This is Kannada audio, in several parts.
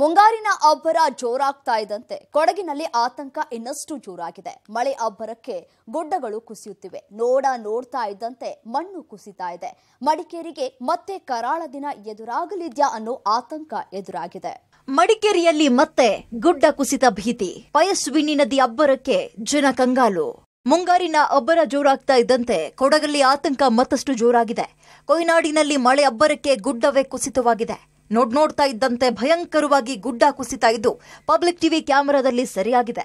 ಮುಂಗಾರಿನ ಅಬ್ಬರ ಜೋರಾಗ್ತಾ ಇದ್ದಂತೆ ಕೊಡಗಿನಲ್ಲಿ ಆತಂಕ ಇನ್ನಷ್ಟು ಜೋರಾಗಿದೆ ಮಳೆ ಅಬ್ಬರಕ್ಕೆ ಗುಡ್ಡಗಳು ಕುಸಿಯುತ್ತಿವೆ ನೋಡ ನೋಡ್ತಾ ಇದ್ದಂತೆ ಮಣ್ಣು ಕುಸಿತಾ ಇದೆ ಮಡಿಕೇರಿಗೆ ಮತ್ತೆ ಕರಾಳ ದಿನ ಎದುರಾಗಲಿದ್ಯಾ ಅನ್ನೋ ಆತಂಕ ಎದುರಾಗಿದೆ ಮಡಿಕೇರಿಯಲ್ಲಿ ಮತ್ತೆ ಗುಡ್ಡ ಕುಸಿತ ಭೀತಿ ಪಯಸ್ವಿನಿ ನದಿ ಅಬ್ಬರಕ್ಕೆ ಜನ ಕಂಗಾಲು ಮುಂಗಾರಿನ ಅಬ್ಬರ ಜೋರಾಗ್ತಾ ಇದ್ದಂತೆ ಕೊಡಗಲ್ಲಿ ಆತಂಕ ಮತ್ತಷ್ಟು ಜೋರಾಗಿದೆ ಕೊಯ್ನಾಡಿನಲ್ಲಿ ಮಳೆ ಅಬ್ಬರಕ್ಕೆ ಗುಡ್ಡವೇ ಕುಸಿತವಾಗಿದೆ ನೋಡ್ ನೋಡ್ತಾ ಇದ್ದಂತೆ ಭಯಂಕರವಾಗಿ ಗುಡ್ಡ ಕುಸಿತ ಇದ್ದು ಪಬ್ಲಿಕ್ ಟಿವಿ ಕ್ಯಾಮೆರಾದಲ್ಲಿ ಸರಿಯಾಗಿದೆ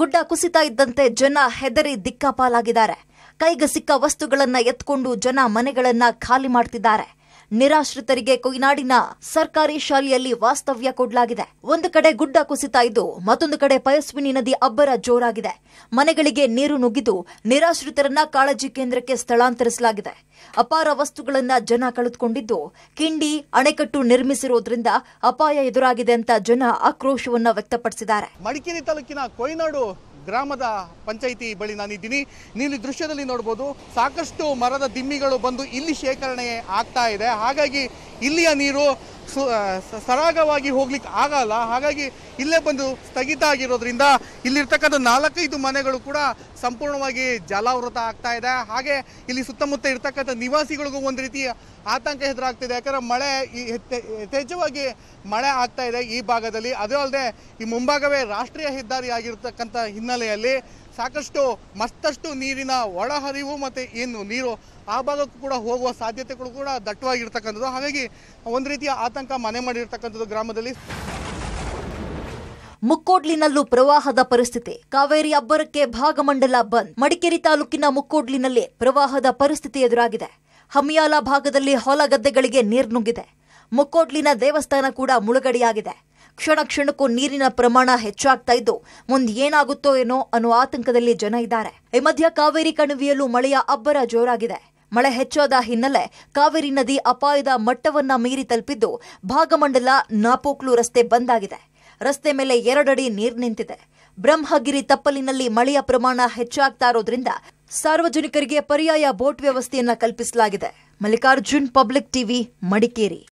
ಗುಡ್ಡ ಕುಸಿತಾ ಇದ್ದಂತೆ ಜನ ಹೆದರಿ ದಿಕ್ಕಾಪಾಲಾಗಿದ್ದಾರೆ ಕೈಗೆ ಸಿಕ್ಕ ವಸ್ತುಗಳನ್ನ ಎತ್ಕೊಂಡು ಜನ ಮನೆಗಳನ್ನ ಖಾಲಿ ಮಾಡ್ತಿದ್ದಾರೆ ನಿರಾಶ್ರಿತರಿಗೆ ಕೊಯ್ನಾಡಿನ ಸರ್ಕಾರಿ ಶಾಲೆಯಲ್ಲಿ ವಾಸ್ತವ್ಯ ಕೊಡಲಾಗಿದೆ ಒಂದು ಕಡೆ ಗುಡ್ಡ ಕುಸಿತಾ ಇದ್ದು ಮತ್ತೊಂದು ಕಡೆ ಪಯಸ್ವಿನಿ ನದಿ ಅಬ್ಬರ ಜೋರಾಗಿದೆ ಮನೆಗಳಿಗೆ ನೀರು ನುಗ್ಗಿದು ನಿರಾಶ್ರಿತರನ್ನ ಕಾಳಜಿ ಕೇಂದ್ರಕ್ಕೆ ಸ್ಥಳಾಂತರಿಸಲಾಗಿದೆ ಅಪಾರ ವಸ್ತುಗಳನ್ನ ಜನ ಕಳೆದುಕೊಂಡಿದ್ದು ಕಿಂಡಿ ಅಣೆಕಟ್ಟು ನಿರ್ಮಿಸಿರುವುದರಿಂದ ಅಪಾಯ ಎದುರಾಗಿದೆ ಅಂತ ಜನ ಆಕ್ರೋಶವನ್ನ ವ್ಯಕ್ತಪಡಿಸಿದ್ದಾರೆ ಮಡಿಕೇರಿ ತಾಲೂಕಿನ ಕೊಯ್ನಾಡು ಗ್ರಾಮದ ಪಂಚಾಯಿತಿ ಬಳಿ ನಾನಿದ್ದೀನಿ ನೀವು ದೃಶ್ಯದಲ್ಲಿ ನೋಡ್ಬೋದು ಸಾಕಷ್ಟು ಮರದ ದಿಮ್ಮಿಗಳು ಬಂದು ಇಲ್ಲಿ ಶೇಖರಣೆ ಆಗ್ತಾ ಇದೆ ಹಾಗಾಗಿ ಇಲ್ಲಿಯ ನೀರು ಸರಾಗವಾಗಿ ಹೋಗ್ಲಿಕ್ಕೆ ಆಗಲ್ಲ ಹಾಗಾಗಿ ಇಲ್ಲೇ ಬಂದು ಸ್ಥಗಿತ ಆಗಿರೋದ್ರಿಂದ ಇಲ್ಲಿರ್ತಕ್ಕಂಥ ನಾಲ್ಕೈದು ಮನೆಗಳು ಕೂಡ ಸಂಪೂರ್ಣವಾಗಿ ಜಲಾವೃತ ಆಗ್ತಾ ಇದೆ ಹಾಗೆ ಇಲ್ಲಿ ಸುತ್ತಮುತ್ತ ಇರ್ತಕ್ಕಂಥ ನಿವಾಸಿಗಳಿಗೂ ಒಂದು ರೀತಿ ಆತಂಕ ಎದುರಾಗ್ತಿದೆ ಯಾಕಂದರೆ ಮಳೆ ಈ ಯಥೇಚ್ಛವಾಗಿ ಮಳೆ ಆಗ್ತಾ ಇದೆ ಈ ಭಾಗದಲ್ಲಿ ಅದೇ ಅಲ್ಲದೆ ಈ ಮುಂಭಾಗವೇ ರಾಷ್ಟ್ರೀಯ ಹೆದ್ದಾರಿ ಆಗಿರ್ತಕ್ಕಂಥ ಹಿನ್ನೆಲೆಯಲ್ಲಿ ಸಾಕಷ್ಟು ಮತ್ತಷ್ಟು ನೀರಿನ ಒಳಹರಿವು ಮತ್ತು ಏನು ನೀರು ಆ ಭಾಗಕ್ಕೂ ಕೂಡ ಹೋಗುವ ಸಾಧ್ಯತೆಗಳು ಕೂಡ ದಟ್ಟವಾಗಿರ್ತಕ್ಕಂಥದ್ದು ಹಾಗಾಗಿ ಒಂದು ರೀತಿಯ ಆತಂಕ ಮನೆ ಮಾಡಿರ್ತಕ್ಕಂಥದ್ದು ಗ್ರಾಮದಲ್ಲಿ ಮುಕ್ಕೋಡ್ಲಿನಲ್ಲೂ ಪ್ರವಾಹದ ಪರಿಸ್ಥಿತಿ ಕಾವೇರಿ ಅಬ್ಬರಕ್ಕೆ ಭಾಗಮಂಡಲ ಬಂದ್ ಮಡಿಕೇರಿ ತಾಲೂಕಿನ ಮುಕ್ಕೋಡ್ಲಿನಲ್ಲಿ ಪ್ರವಾಹದ ಪರಿಸ್ಥಿತಿ ಎದುರಾಗಿದೆ ಹಮಿಯಾಲ ಭಾಗದಲ್ಲಿ ಹೊಲ ಗದ್ದೆಗಳಿಗೆ ನೀರು ನುಗ್ಗಿದೆ ಮುಕ್ಕೋಡ್ಲಿನ ದೇವಸ್ಥಾನ ಕೂಡ ಮುಳುಗಡೆಯಾಗಿದೆ ಕ್ಷಣ ಕ್ಷಣಕ್ಕೂ ನೀರಿನ ಪ್ರಮಾಣ ಹೆಚ್ಚಾಗ್ತಾ ಇದ್ದು ಮುಂದೆ ಏನಾಗುತ್ತೋ ಏನೋ ಅನ್ನೋ ಆತಂಕದಲ್ಲಿ ಜನ ಇದ್ದಾರೆ ಈ ಮಧ್ಯ ಕಾವೇರಿ ಕಣಿವೆಯಲ್ಲೂ ಮಳೆಯ ಅಬ್ಬರ ಜೋರಾಗಿದೆ ಮಳೆ ಹೆಚ್ಚಾದ ಹಿನ್ನೆಲೆ ಕಾವೇರಿ ನದಿ ಅಪಾಯದ ಮಟ್ಟವನ್ನ ಮೀರಿ ತಲುಪಿದ್ದು ಭಾಗಮಂಡಲ ನಾಪೋಕ್ಲು ರಸ್ತೆ ಬಂದ್ ಆಗಿದೆ ರಸ್ತೆ ಮೇಲೆ ಎರಡಡಿ ನೀರು ನಿಂತಿದೆ ಬ್ರಹ್ಮಗಿರಿ ತಪ್ಪಲಿನಲ್ಲಿ ಮಳೆಯ ಪ್ರಮಾಣ ಹೆಚ್ಚಾಗ್ತಾ ಇರೋದ್ರಿಂದ ಸಾರ್ವಜನಿಕರಿಗೆ ಪರ್ಯಾಯ ಬೋಟ್ ವ್ಯವಸ್ಥೆಯನ್ನ ಕಲ್ಪಿಸಲಾಗಿದೆ ಮಲ್ಲಿಕಾರ್ಜುನ್ ಪಬ್ಲಿಕ್ ಟಿವಿ ಮಡಿಕೇರಿ